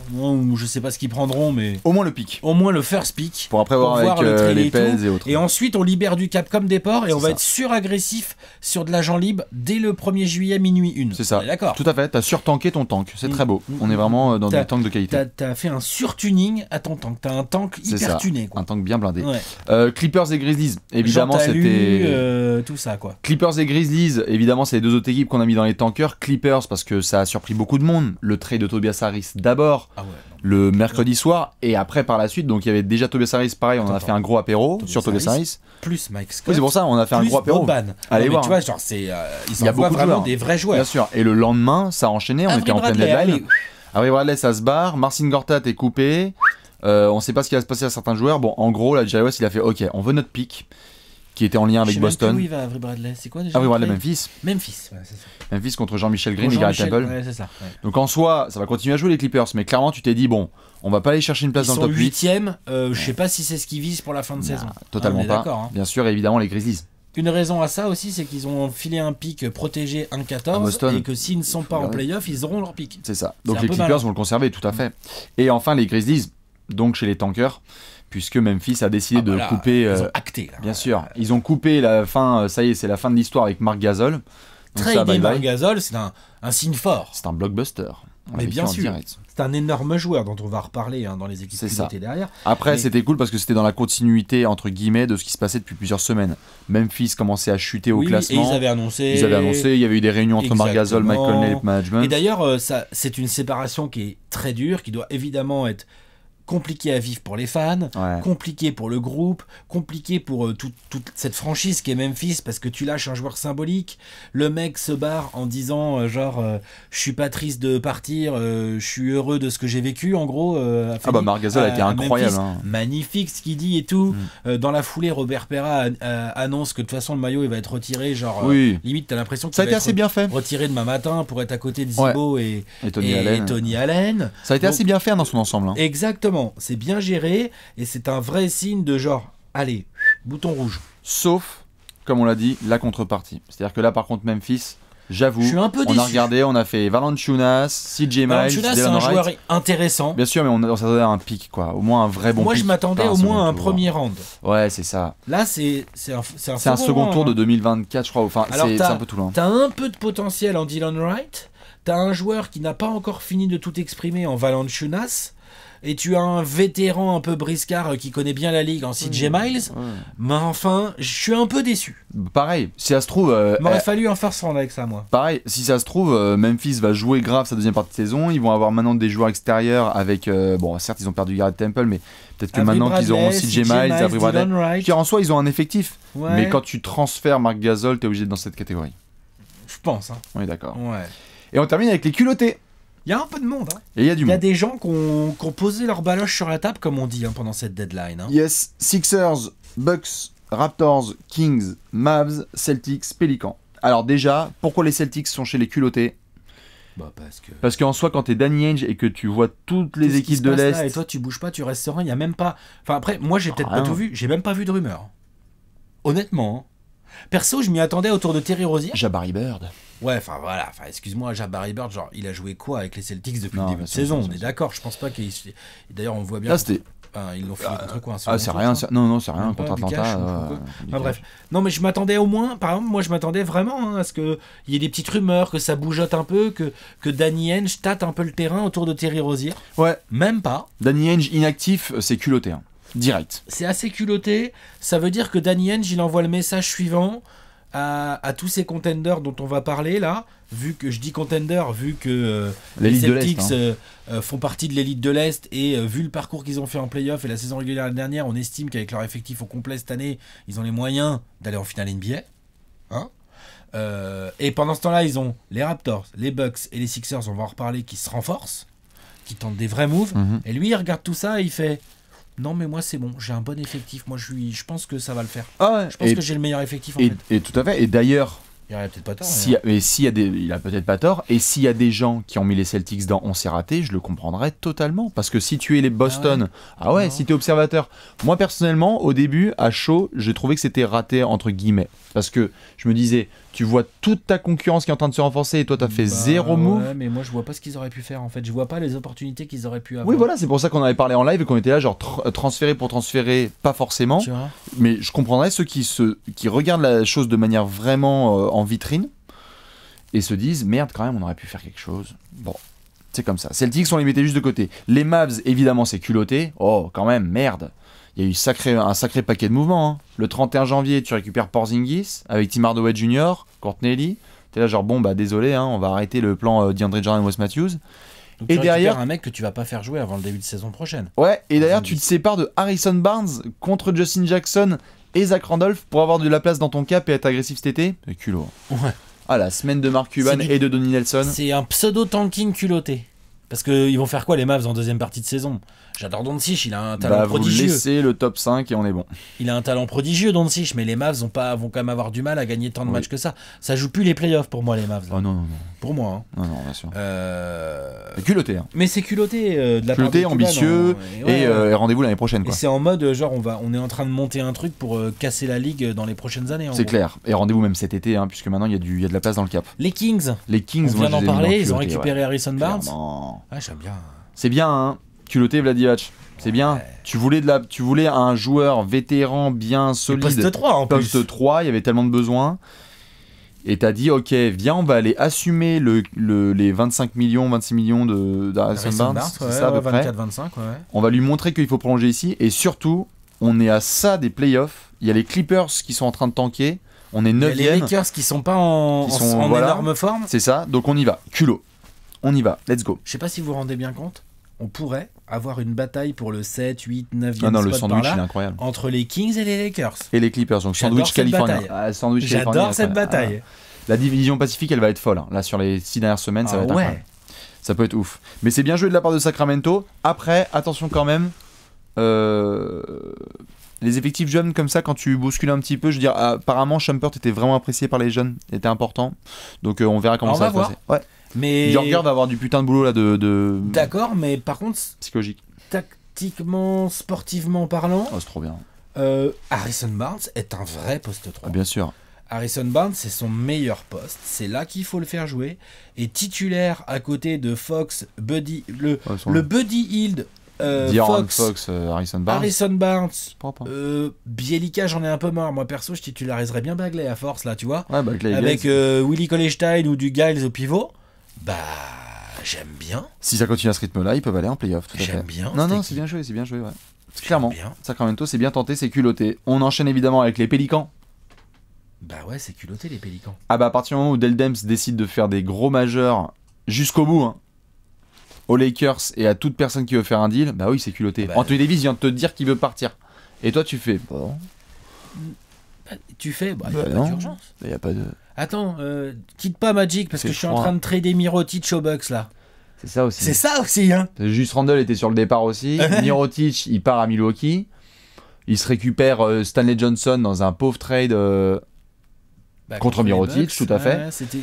S2: je sais pas ce qu'ils prendront, mais. Au moins le pick. Au moins le first
S1: pick. Pour après avoir, avec euh, les et, autres.
S2: Et ensuite, on libère du cap comme des ports et on va être sur
S1: agressif sur de l'agent libre dès le 1er juillet minuit 1. C'est ça. D'accord. Tout à fait. T'as surtanké ton tank. C'est très beau. On est vraiment euh, dans des tanks de qualité.
S2: T'as as fait un surtuning à ton tank. T'as un tank hyper tuné. Un tank bien blindé.
S1: Euh, Clippers et Grizzlies. Évidemment, c'était. tout ça, quoi. Clippers et Grizzlies. Évidemment, c'est les deux autres équipes qu'on a mis dans les tankers. Clippers parce que ça a surpris beaucoup de monde. Le de Tobias Harris d'abord ah le mercredi soir et après par la suite. Donc il y avait déjà Tobias Harris, pareil, on en a fait un gros apéro sur Tobias Harris,
S2: Plus Mike Scott. c'est pour ça, on a fait un gros apéro. Allez voir. Tu hein. vois, genre, euh, ils vraiment des
S1: vrais joueurs. Bien sûr. Et le lendemain, ça a enchaîné, on ah, était en pleine deadline. Avril Bradley, ça se barre. Marcin Gortat est coupé. Euh, on ne sait pas ce qui va se passer à certains joueurs. Bon, en gros, la Jairus, il a fait OK, on veut notre pic qui était en lien avec Boston. Même où il va, Avery Bradley C'est quoi déjà Avery Bradley, Memphis. Memphis, ça. contre Jean-Michel Green et Gary Temple. ça, Donc en soi, ça va continuer à jouer les Clippers, mais clairement, tu t'es dit, bon, on va pas aller chercher une place dans le top 8.
S2: 8ème, euh, je sais pas si c'est ce qu'ils visent pour la fin de saison. Totalement ah, pas. Hein.
S1: Bien sûr, évidemment, les Grizzlies. Une raison à ça
S2: aussi, c'est qu'ils ont filé un pic protégé 1-14 et que s'ils ne sont pas en playoff, ils auront leur pic.
S1: C'est ça. Donc les Clippers vont le conserver, tout à mm. fait. Et enfin, les Grizzlies, donc chez les tankers, puisque Memphis a décidé ah, de bah couper. Ils ont euh, acté. Bien sûr, ils ont coupé la fin. Euh, ça y est, c'est la fin de l'histoire avec Marc Gasol. bien, Marc Gasol, c'est un, signe fort. C'est un blockbuster. Mais bien sûr,
S2: c'est un énorme joueur dont on va reparler hein, dans les équipes qui étaient derrière. Après, c'était
S1: cool parce que c'était dans la continuité entre guillemets de ce qui se passait depuis plusieurs semaines. Memphis commençait à chuter au classement. Et ils avaient annoncé. Ils avaient annoncé. Il y avait eu des réunions entre Marc Gasol, Mike et le management. Et
S2: d'ailleurs, euh, c'est une séparation qui est très dure, qui doit évidemment être compliqué à vivre pour les fans, compliqué pour le groupe, compliqué pour euh, toute cette franchise qui est Memphis parce que tu lâches un joueur symbolique. Le mec se barre en disant euh, genre euh, je suis pas triste de partir, je suis heureux de ce que j'ai vécu en gros. ah bah Margazol a été incroyable, hein. magnifique ce qu'il dit et tout. Mm. dans la foulée, Robert Perra annonce que de toute façon le maillot il va être retiré, genre oui. limite t'as l'impression que ça a été Retiré demain matin pour être à côté de Zibo
S1: et, Tony, Allen. Ça a été assez bien fait hein, dans son ensemble. Hein.
S2: Exactement c'est bien géré et c'est un vrai signe de genre, allez, bouton rouge.
S1: Sauf, comme on l'a dit, la contrepartie. C'est-à-dire que là, par contre, Memphis, J'avoue. On déçu. a regardé, on a fait Valanciunas, CJ Miles, c'est un joueur intéressant. Bien sûr, mais on, on s'attendait à un pic, quoi. Au moins un vrai bon pic. Moi, je m'attendais au moins à un premier round. Ouais, c'est ça.
S2: Là, c'est un, c'est un, second tour de
S1: 2024, hein. je crois. Enfin, c'est un peu tout loin. Hein. T'as
S2: un peu de potentiel en Dylan Wright. T'as un joueur qui n'a pas encore fini de tout exprimer en chunas et tu as un vétéran un peu briscard euh, qui connaît bien la ligue en CJ Miles, mais enfin, je suis un peu déçu. Pareil, si ça
S1: se trouve. Euh, M'aurait eh,
S2: fallu fallu faire sans avec ça, moi.
S1: Pareil, si ça se trouve, euh, Memphis va jouer grave sa deuxième partie de saison. Ils vont avoir maintenant des joueurs extérieurs avec. Euh, bon, certes, ils ont perdu Garrett Temple, mais peut-être que maintenant qu'ils auront CJ Miles, en soi, ils ont un effectif. Mais quand tu transfères Marc Gasol, t'es obligé d'être dans cette catégorie. Je pense. Hein. d'accord. Et on termine avec les culottés.
S2: Il y a un peu de monde. Hein. il y a des gens qui ont, posé leur baloche sur la table, comme on dit, hein, pendant cette deadline.
S1: Hein. Yes, Sixers, Bucks, Raptors, Kings, Mavs, Celtics, Pelicans. Alors déjà, pourquoi les Celtics sont chez les culottés bah, parce que parce qu'en soi quand t'es Danny Ainge et que tu vois toutes les équipes de l'est et
S2: toi tu bouges pas tu restes serein il y a même pas enfin après moi j'ai peut-être pas tout vu j'ai même pas vu de rumeur honnêtement Perso, je m'y attendais autour de Terry Rosier. Jabari Bird. Ouais, enfin voilà, excuse-moi, Jabari Bird, genre il a joué quoi avec les
S1: Celtics depuis non, le saison On est
S2: d'accord, je pense pas qu'il. D'ailleurs, on voit bien. c'était. Ah, ils l'ont fait ah, contre quoi Ah, c'est rien,
S1: non, non, c'est rien, contre Atlanta. bref.
S2: Non, mais je m'attendais au moins, par exemple, moi je m'attendais vraiment hein, à ce qu'il y ait des petites rumeurs, que ça bougeote un peu, que, que Danny Henge tâte
S1: un peu le terrain autour de
S2: Terry Rosier.
S1: Ouais. Même pas. Danny Henge inactif, c'est culotté. Hein. Direct.
S2: C'est assez culotté. Ça veut dire que Danny Henge, il envoie le message suivant à, tous ces contenders dont on va parler là. Vu que je dis contender, vu que euh,
S1: les Celtics hein. euh,
S2: euh, font partie de l'élite de l'Est et vu le parcours qu'ils ont fait en playoff et la saison régulière dernière, on estime qu'avec leur effectif au complet cette année, ils ont les moyens d'aller en finale NBA. Hein et pendant ce temps-là, ils ont les Raptors, les Bucks et les Sixers, on va en reparler, qui se renforcent, qui tentent des vrais moves. Mhm. Et lui, il regarde tout ça et il fait non mais moi c'est bon, j'ai un bon effectif, moi je, lui, je pense que ça va le faire. Ah Je pense que j'ai le meilleur effectif en
S1: Et tout à fait, et d'ailleurs, il a peut-être pas tort. s'il y a des, il peut-être pas tort. Et s'il y a des gens qui ont mis les Celtics dans on s'est raté, je le comprendrais totalement. Parce que si tu es les ah Boston, ah ouais, si tu es observateur. Moi personnellement, au début, à chaud, j'ai trouvé que c'était raté entre guillemets. Parce que je me disais, tu vois toute ta concurrence qui est en train de se renforcer et toi tu as fait bah zéro move.
S2: mais moi je vois pas ce qu'ils auraient pu faire en fait. Je vois pas les opportunités qu'ils auraient pu avoir. Oui, voilà, c'est
S1: pour ça qu'on avait parlé en live et qu'on était là, genre euh, transférer pour transférer, pas forcément. Mais je comprendrais ceux qui, se, qui regardent la chose de manière vraiment. Euh, en vitrine et se disent merde quand même on aurait pu faire quelque chose. Bon, c'est comme ça. Celtics sont les juste de côté. Les Mavs évidemment c'est culotté. Oh quand même merde. Il y a eu sacré, un sacré paquet de mouvements. Hein. Le 31 janvier tu récupères Porzingis avec Tim Hardaway Jr, Courtney T'es là genre bon bah désolé hein, on va arrêter le plan euh, Jordan West Matthews. et derrière un mec que tu vas
S2: pas faire jouer avant le début de saison prochaine.
S1: Ouais, et d'ailleurs tu te sépares de Harrison Barnes contre Justin Jackson et Zach Randolph, pour avoir de la place dans ton cap et être agressif cet été, c'est culot. Hein. Ouais. Ah, la semaine de Mark Cuban et de Donnie Nelson. C'est un pseudo-tanking culotté.
S2: Parce qu'ils vont faire quoi les Mavs en deuxième partie de saison J'adore Doncic, il a un talent bah, prodigieux. Vous laissez
S1: le top 5 et on est bon.
S2: Il a un talent prodigieux, Doncic, mais les Mavs ont pas, vont quand même avoir du mal à gagner tant de matchs que ça. Ça joue plus les playoffs pour moi, les Mavs. Oh, non, non, non. Pour moi. Hein. Non, non, bien sûr. Euh,
S1: culotté. Hein. Mais
S2: c'est culotté euh, de la Culotté, ambitieux, hein. euh, et, rendez-vous l'année prochaine. Et c'est en mode, genre, on, va, on est en train de monter un truc pour casser la ligue dans les prochaines années. C'est clair.
S1: Et rendez-vous même cet été, puisque maintenant, il y, a du, de la place dans le cap. Les Kings. Les Kings, on vient d'en parler, ils ont récupéré
S2: Harrison Barnes. Ah, bien.
S1: C'est bien, hein culotter Vladivac. C'est bien. Tu voulais, de la, tu voulais un joueur vétéran bien solide. poste 3 en plus. Poste 3, il y avait tellement de besoins. Et t'as dit, ok, viens, on va aller assumer les 25 millions, 26 millions de C'est ça, à 24, 25, ouais. On va lui montrer qu'il faut prolonger ici. Et surtout, on est à ça des playoffs. Il y a les Clippers qui sont en train de tanker. On est 9 Les Lakers
S2: qui sont pas en, qui sont, en, en énorme forme.
S1: C'est ça, donc on y va. Culot. On y va, let's go. Je sais pas
S2: si vous vous rendez bien compte, on pourrait avoir une bataille pour le 7, 8, 9e ah non, le sandwich, incroyable. entre les Kings et les Lakers.
S1: Et les Clippers, donc sandwich ah, California. J'adore cette bataille. Ah. la division Pacifique, elle va être folle. Hein. Là, sur les 6 dernières semaines, ça ah va être ouais. incroyable. Ça peut être ouf. Mais c'est bien joué de la part de Sacramento. Après, attention quand même. Euh, les effectifs jeunes comme ça, quand tu bouscules un petit peu, je veux dire, apparemment, Shumpert était vraiment apprécié par les jeunes, était important. Donc euh, on verra comment ça va se passer. Ouais. Mais va avoir du putain de boulot là de. de... D'accord,
S2: mais par contre. Psychologique. Tactiquement, sportivement parlant. Oh, c'est trop bien. Euh, Harrison Barnes est un vrai poste 3. Ah, bien sûr. Harrison Barnes, c'est son meilleur poste. C'est là qu'il faut le faire jouer. Et titulaire à côté de Fox, Buddy, le, oh, le Buddy Hield, euh, Fox, euh, Harrison Barnes. Harrison Barnes. Hein. Euh, j'en ai un peu marre. Moi, perso, je titulariserais bien Bagley à force, là, tu vois. Avec euh, Willy Collestein ou du Giles au pivot. Bah, j'aime bien.
S1: Si ça continue à ce rythme-là, ils peuvent aller en playoff. J'aime bien. Non, non, c'est bien joué, c'est bien joué, ouais. Clairement, Sacramento, c'est bien tenté, c'est culotté. On enchaîne évidemment avec les Pélicans.
S2: Bah ouais, c'est culotté les
S1: Pélicans. Ah bah à partir du moment où Del décide de faire des gros majeurs jusqu'au bout, hein, aux Lakers et à toute personne qui veut faire un deal, bah oui, c'est culotté. en ah bah Anthony Davis vient de te dire qu'il veut partir. Et toi, tu fais. Bon.
S2: Bah, tu fais, bah, il n'y a, bah pas d'urgence. Il n'y a pas de. Attends, euh, quitte pas Magic parce que je suis en train de trader Mirotic au Bucks là.
S1: C'est ça aussi. C'est ça aussi, hein. Juste Randall était sur le départ aussi. [laughs] Mirotic, il part à Milwaukee. Il se récupère euh, Stanley Johnson dans un pauvre trade euh, bah, contre, Mirotic, tout à fait.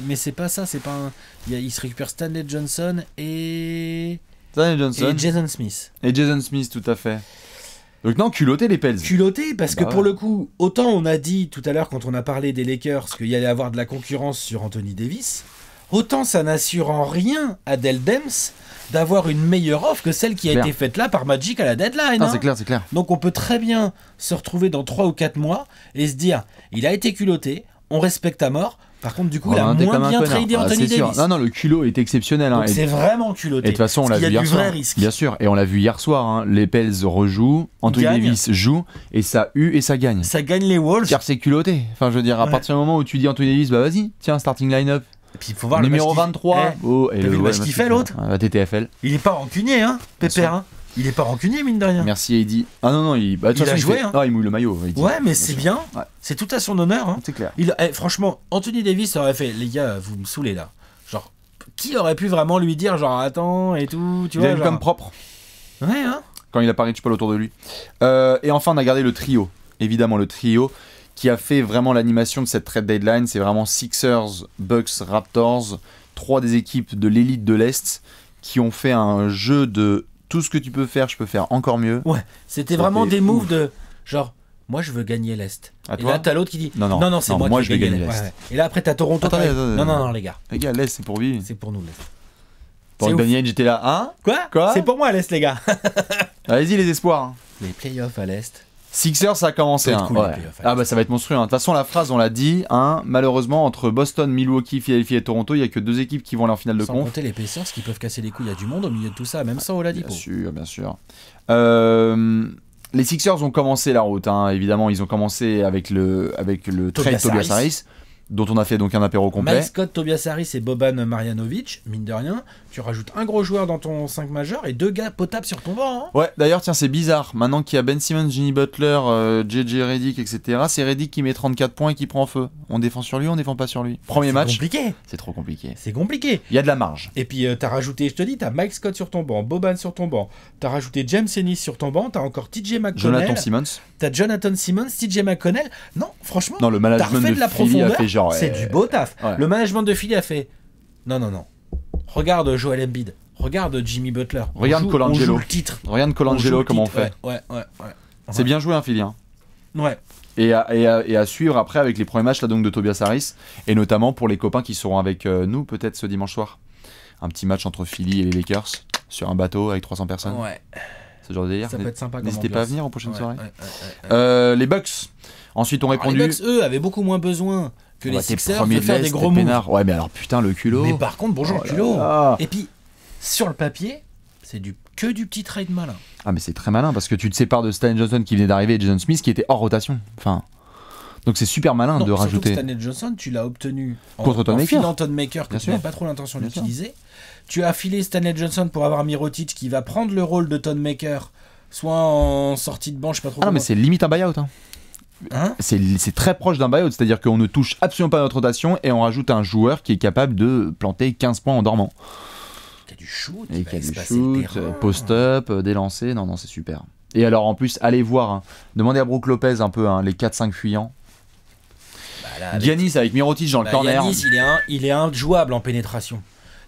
S2: mais c'est pas ça, c'est pas il, il, se récupère Stanley Johnson et.
S1: Stanley Johnson. Et Jason Smith. Et Jason Smith, tout à fait. Donc non, les Pels. Culotter, parce bah que pour le
S2: coup, autant on a dit tout à l'heure quand on a parlé des Lakers qu'il y allait avoir de la concurrence sur Anthony Davis, autant ça n'assure en rien à Del Dems d'avoir une meilleure offre que celle qui a été faite là par Magic à la deadline. Hein. C'est clair, c'est clair. Donc on peut très bien se retrouver dans 3 ou 4 mois et se dire, il a été culotté, on respecte à mort. Par contre, du coup, il moins bien tradé ah, Anthony Davis. Non,
S1: non, le culot est exceptionnel. Hein. c'est vraiment
S2: culotté. Et de toute façon, on l'a vu hier soir. Hein.
S1: Bien sûr, et on l'a vu hier soir. Hein. Les Pels rejouent, Anthony Davis joue, et ça eu et ça gagne. Ça gagne les Wolves. Car c'est culotté. Enfin, je veux dire, à partir du moment où tu dis Anthony Davis, bah vas-y, tiens, starting line-up. Et puis il faut voir numéro 23. Eh, oh, et le, bah, qu'il fait l'autre. Bah, TTFL. Il est pas rancunier, hein, Pépère. Il est pas rancunier, mine de rien. Merci, Eddie. Ah non, non, il, bah, il a joué. Hein. ah, il mouille le maillot. Ouais, mais c'est
S2: bien. C'est tout à son
S1: honneur. Hein. C'est clair. Il... Eh, franchement,
S2: Anthony Davis aurait fait les gars, vous me saoulez là. Genre, qui aurait pu vraiment lui dire, genre, attends et tout tu Il vois, a comme propre. Ouais, hein
S1: Quand il a pas de autour de lui. Euh, et enfin, on a gardé le trio. Évidemment, le trio qui a fait vraiment l'animation de cette trade deadline. C'est vraiment Sixers, Bucks, Raptors, trois des équipes de l'élite de l'Est qui ont fait un jeu de tout ce que tu peux faire, je peux faire encore mieux. Ouais,
S2: c'était vraiment des moves de genre moi je veux gagner l'Est. Et là t'as l'autre qui dit non non, non, non c'est moi, moi, qui je veux gagner l'Est. Et là après t'as Toronto. non, non non les gars.
S1: Les gars l'Est c'est pour lui. C'est pour nous l'Est. Pour Daniel j'étais là hein Quoi Quoi C'est pour moi l'Est les gars. Allez-y les espoirs. Les playoffs à l'Est. Sixers, ça a commencé. Hein. Ah bah ça va être monstrueux. Hein. De toute façon, la phrase, on l'a dit. Hein, malheureusement, entre Boston, Milwaukee, Philadelphie et Toronto, il y a que deux équipes qui vont aller en finale de compte conf. Sans compter
S2: les Pacers qui peuvent casser les couilles il y a du monde au milieu de tout ça, même sans Oladipo. Bien
S1: sûr, bien sûr. Euh, les Sixers ont commencé la route. Hein. Évidemment, ils ont commencé avec le avec le trade Tobias, dont on a fait donc un apéro complet. Mike
S2: Scott, Tobias Harris et Boban Marjanovic, mine de rien tu rajoutes un gros joueur dans ton 5 majeur et deux gars potables sur ton banc.
S1: Hein. ouais, d'ailleurs, tiens, c'est bizarre. Maintenant qu'il y a Ben Simmons, Ginny Butler, euh, JJ Reddick, etc., c'est Reddick qui met 34 points et qui prend feu. On défend sur lui, on défend pas sur lui. Premier match. C'est compliqué. C'est trop compliqué. C'est compliqué. Il y a de la marge. Et puis, euh, tu as rajouté, je te dis, as
S2: Mike Scott sur ton banc, Boban sur ton banc, Tu as rajouté James Ennis sur ton banc, as encore TJ McConnell. Jonathan Simmons. T'as Jonathan Simmons, TJ McConnell. Non, franchement, non, le management de, la fait C'est du beau taf. Le management de Philly a fait. Non, non, non. Regarde Joel Embiid. Regarde Jimmy Butler. regarde Colangelo. le titre. Regarde Colangelo comment on fait.
S1: C'est bien joué, un hein, hein. Ouais. Et à, suivre après avec les premiers matchs là, donc, de Tobias Harris, et notamment pour les copains qui seront avec euh, nous peut-être ce dimanche soir. Un petit match entre Philly et les Lakers sur un bateau avec 300 personnes. Ouais. Ce genre de délire. Ça peut être sympa. N'hésitez pas à venir aux prochaines euh, les Bucks. Ensuite, on répondu. Les Bucks,
S2: eux, avaient beaucoup moins besoin que ah bah, les Sixers de faire des gros moves.
S1: Ouais, mais alors putain, le culot. Mais par contre, bonjour, oh le culot.
S2: Et puis, sur le papier, c'est du, que du petit trade malin.
S1: Ah, mais c'est très malin parce que tu te sépares de Stan Johnson qui venait d'arriver et Jason Smith qui était hors rotation. Enfin. Donc c'est super malin de rajouter. Stanley
S2: Johnson, tu l'as obtenu en, contre ton en filant Maker que tu n'avais pas trop l'intention d'utiliser. Tu as filé Stanley Johnson pour avoir Mirotic qui va prendre le rôle de Tom Maker, soit en sortie de banque, je sais pas trop. Ah non, mais
S1: c'est limite un buyout. Hein. Hein c'est très proche d'un buyout, c'est-à-dire qu'on ne touche absolument pas notre rotation et on rajoute un joueur qui est capable de planter 15 points en dormant. t'as du shoot, post-up, euh, délancer non, non, c'est super. Et alors en plus, allez voir, hein. demandez à Brooke Lopez un peu hein, les 4-5 fuyants. Bah Giannis avec Mirotic dans le bah, corner. Giannis, il
S2: est, il est injouable en pénétration.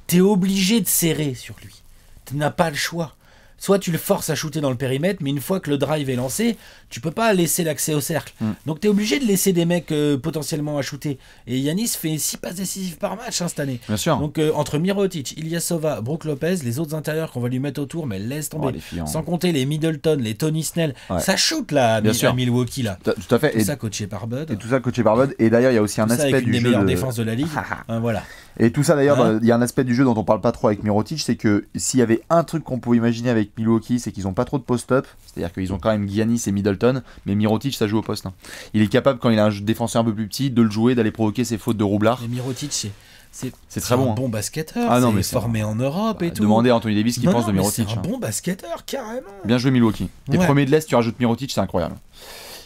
S2: T'es obligé de serrer sur lui. Tu n'as pas le choix soit tu le forces à shooter dans le périmètre, mais une fois que le drive est lancé, tu peux pas laisser l'accès au cercle. Mm. Donc tu es obligé de laisser des mecs euh, potentiellement à shooter. Et Yanis fait 6 passes décisives par match hein, cette année. Bien sûr. Donc euh, entre Mirotic, Ilyasova, Brook Lopez, les autres intérieurs qu'on va lui mettre autour, mais laisse tomber. Oh, hein. Sans compter les Middleton, les Tony Snell, ça shoot là Bien à, Milwaukee là. Tout, à fait. Tout et ça coaché par Bud.
S1: Et tout ça coaché par Bud. Et d'ailleurs il y a aussi un aspect du des meilleures de... défenses
S2: de la ligue. [laughs] Hein, voilà.
S1: Et tout ça d'ailleurs, bah, il y a un aspect du jeu dont on parle pas trop avec Mirotic, c'est que s'il y avait un truc qu'on pouvait imaginer avec Milwaukee, c'est qu'ils n'ont pas trop de post-up, c'est-à-dire qu'ils ont quand même Giannis et Middleton, mais Mirotic ça joue au poste. Hein. Il est capable quand il a un défenseur un peu plus petit de le jouer, d'aller provoquer ses fautes de roublard. Mais Mirotic c'est c'est un hein. bon,
S2: basketteur. Ah, non, mais formé en Europe et ah, tout. Demandez à Anthony Davis ce qu'il pense de Mirotic. C'est un hein. bon basketteur carrément.
S1: Bien joué Milwaukee. T'es premiers de l'Est, tu rajoutes Mirotic, c'est incroyable.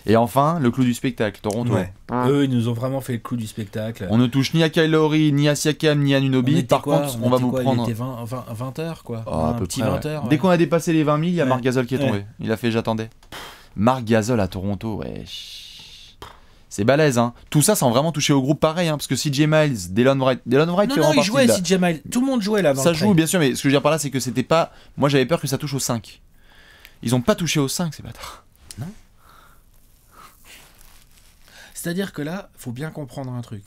S1: Et enfin, le clou du spectacle, Toronto. Ah. Eux,
S2: ils nous ont vraiment fait le clou du spectacle. On ne
S1: touche ni à Kylori, ni à Siakam, ni à Nunobi. Par contre, on, va vous prendre. Il était
S2: 20, h quoi.
S1: Ah, un petit 20 h Dès qu'on a dépassé les 20 000, il y a Marc Gasol qui est tombé. Il a fait j'attendais. Marc Gasol à Toronto, ouais. C'est balèze, hein. Tout ça sans vraiment toucher au groupe pareil, hein, parce que CJ Miles, Delon Wright, Delon Wright, non, non, il jouait CJ Miles, tout le monde jouait là. ça joue, bien sûr, mais ce que je veux dire par là, c'est que c'était pas. Moi, j'avais peur que ça touche au 5. Ils ont pas touché au 5, c'est bâtards.
S2: C'est-à-dire que là, faut bien comprendre un truc.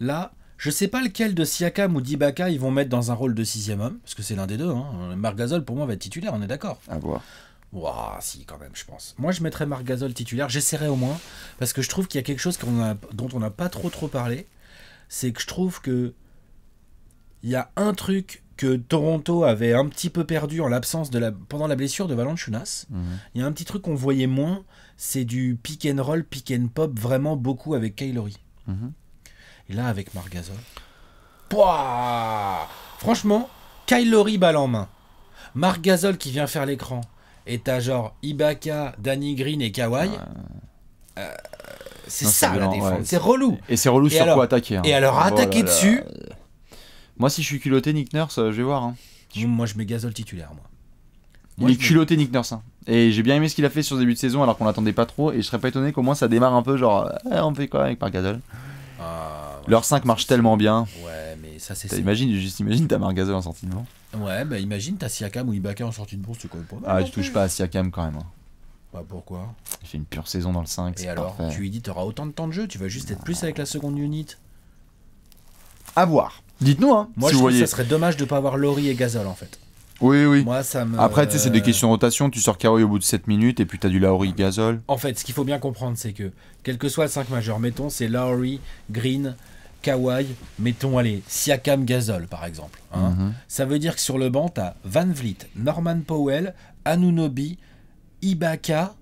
S2: Là, je sais pas lequel de Siakam ou Dibaka ils vont mettre dans un rôle de sixième homme, parce que c'est l'un des deux. Hein. Marc Gasol, pour moi, va être titulaire, on est d'accord. Ah quoi Ouah, si, quand même, je pense. Moi, je mettrais Marc Gasol titulaire, j'essaierai au moins, parce que je trouve qu'il y a quelque chose dont on n'a pas trop trop parlé. C'est que je trouve que. Il y a un truc que Toronto avait un petit peu perdu en l'absence de la pendant la blessure de Valanciunas. Mhm. Il y a un petit truc qu'on voyait moins, c'est du pick and roll, pick and pop vraiment beaucoup avec Kylori. Mhm. Et là avec Margazol. Pouah Franchement, Kylori balle en main. Margazol qui vient faire l'écran. Et t'as genre Ibaka, Danny Green et Kawhi. Euh, c'est ça la défense. C'est relou. Et c'est relou sur quoi attaquer. Hein. Et alors oh attaquer dessus.
S1: Moi, si je suis culotté Nick Nurse, euh, je vais voir. Hein. Moi, je mets gazole titulaire, moi. il est culotté Nick Nurse. Hein. Et j'ai bien aimé ce qu'il a fait sur le début de saison alors qu'on l'attendait pas trop. Et je serais pas étonné qu'au moins ça démarre un peu genre euh, on fait quoi avec par Gasol ah, Leur 5 marche tellement bien. Ouais, mais ça c'est. Imagine, juste imagine t'as Marc en sortie de banc.
S2: Ouais, bah imagine t'as Siakam ou Ibaka en sortie de banc, c'est pas Ah, tu touches pas à
S1: Siakam quand même. Hein. Bah pourquoi Il fait une pure saison dans le 5. Et alors, tu lui
S2: dis t'auras autant de temps de jeu, tu vas juste être plus ah. avec la seconde unit. À voir. Dites-nous, hein. Moi, je ça serait dommage de ne pas avoir Laurie et Gazol en fait.
S1: Oui, oui. Moi, ça Après, tu sais, c'est des questions de rotation. Tu sors Caroy au bout de 7 minutes et puis tu as du et Gazol.
S2: En fait, ce qu'il faut bien comprendre, c'est que, quel que soit le 5 majeur, mettons, c'est Lowry, Green, Kawhi, mettons, allez, Siakam, Gazol par exemple. Hein. Mhm. Ça veut dire que sur le banc, tu as Van Vliet, Norman Powell, Anunobi, Ibaka.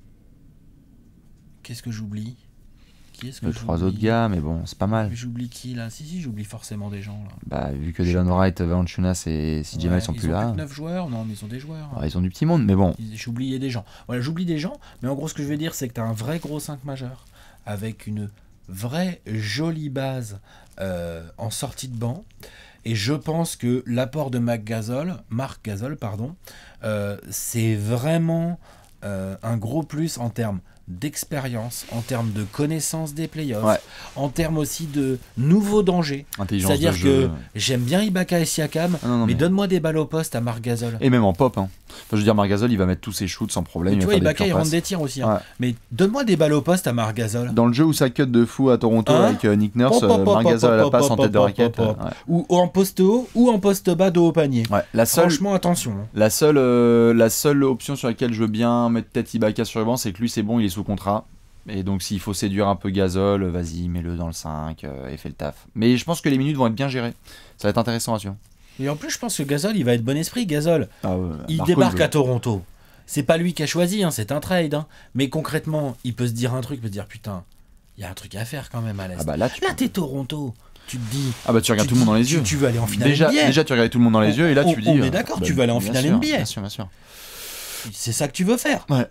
S2: Qu'est-ce que j'oublie qui est trois autres gars, mais bon, c'est pas mal. J'oublie qui là Si, si, j'oublie forcément des gens. Là.
S1: Bah, vu que Dylan Wright, Valanchunas et CJ Ils sont plus là. Ils
S2: ont joueurs, non, mais ils ont des joueurs. Hein. Bah, ils ont du petit monde, mais bon. J'oubliais des gens. Voilà, j'oublie des gens, mais en gros, ce que je veux dire, c'est que t'as un vrai gros 5 majeur avec une vraie jolie base euh, en sortie de banc. Et je pense que l'apport de Mac Gasol, Marc Gasol, pardon, euh, c'est vraiment euh, un gros plus en termes d'expérience, en termes de connaissance des playoffs, en termes aussi de nouveaux dangers. C'est-à-dire que j'aime bien Ibaka et Siakam, ah mais, donne-moi des balles au poste à Marc
S1: Et même en pop. Hein. Enfin, je veux dire, Marc il va mettre tous ses shoots sans problème. tu vois, Ibaka, il rentre des tirs aussi. Hein. Mais
S2: donne-moi des balles au poste à Marc
S1: Dans le jeu où ça cut de fou à Toronto hein avec euh, Nick Nurse, euh, Marc la passe en tête de raquette. Euh,
S2: ou en poste haut, ou en poste bas de au panier.
S1: La seule, Franchement, attention. La seule, la seule option sur laquelle je veux bien mettre tête Ibaka sur le banc, c'est que lui, c'est bon, il est sous contrat. Et donc, s'il faut séduire un peu Gazol, vas-y, mets-le dans le 5 euh, et fais le taf. Mais je pense que les minutes vont être bien gérées. Ça va être intéressant à suivre.
S2: Et en plus, je pense que Gazol, il va être bon esprit. Gazol, ah il débarque à Toronto. C'est pas lui qui a choisi, hein, c'est un trade. Hein. Mais concrètement, il peut se dire un truc, peut se dire putain, il y a un truc à faire quand même à l'Est. Ah bah là, t'es Toronto. Tu te dis. Ah bah tu regardes tout le monde dans les yeux. Tu, veux aller en finale déjà, NBA. Déjà, tu regardes tout le monde dans les yeux et là, tu dis. On est d'accord, euh, tu veux aller en finale NBA. Bien C'est ça que tu veux faire. Ouais.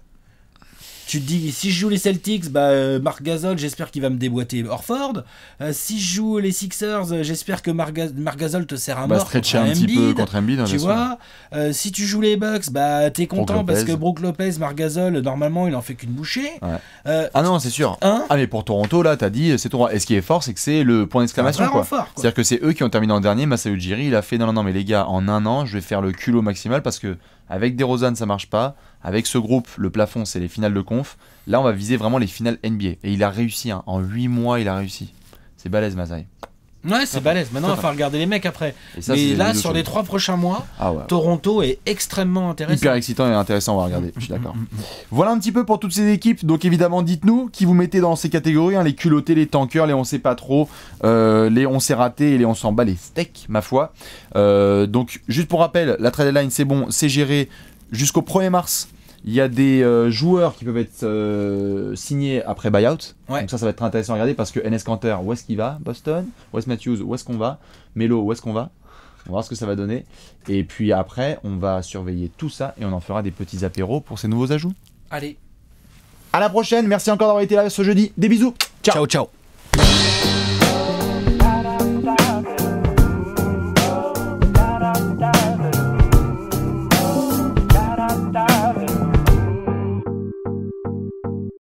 S2: Tu te dis, si je joue les Celtics, bah, euh, Marc Gasol, j'espère qu'il va me déboîter Orford. Euh, si je joue les Sixers, euh, j'espère que Marc, Gasol te sert à bah, contre un petit peu contre Embiid. Hein, tu vois, si tu joues les Bucks, bah, t'es content parce que Brook Lopez, Marc Gasol, normalement, il en fait qu'une bouchée.
S1: ah non, c'est sûr. Hein ah mais pour Toronto, là, t'as dit, c'est ton. Et ce qui est fort, c'est que c'est le point d'exclamation. C'est-à-dire que c'est eux qui ont terminé en dernier. Masayu Ujiri, il a fait non, non, non, mais les gars, en un an, je vais faire le culot maximal parce que avec des Rosanne, ça marche pas. Avec ce groupe, le plafond, c'est les finales de conf. Là, on va viser vraiment les finales NBA. Et il a réussi. Hein. En 8 mois, il a réussi. C'est balèze, Mazaï.
S2: Ouais, c'est balèze. Maintenant, il va falloir regarder les mecs après. et là, sur les 3 prochains mois,
S1: ah Toronto
S2: est extrêmement intéressant.
S1: Hyper excitant et intéressant, on va regarder. Mm, je suis mm, d'accord. Mm, voilà un petit peu pour toutes ces équipes. Donc, évidemment, dites-nous qui vous mettez dans ces catégories hein. les culottés, les tankers, les on sait pas trop, euh, les on s'est raté et les on s'en bat les steaks, ma foi. Euh, donc, juste pour rappel, la trade line, c'est bon, c'est géré jusqu'au 1er mars. Il y a des euh, joueurs qui peuvent être euh, signés après buyout. Donc ça, ça va être très intéressant à regarder parce que NS Canter, où est-ce qu'il va Boston West Matthews Où est-ce qu'on va Melo, où est-ce qu'on va on va voir ce que ça va donner. Et puis après, on va surveiller tout ça et on en fera des petits apéros pour ces nouveaux ajouts. Allez. À la prochaine. Merci encore d'avoir été là ce jeudi. Des bisous. ciao. ciao.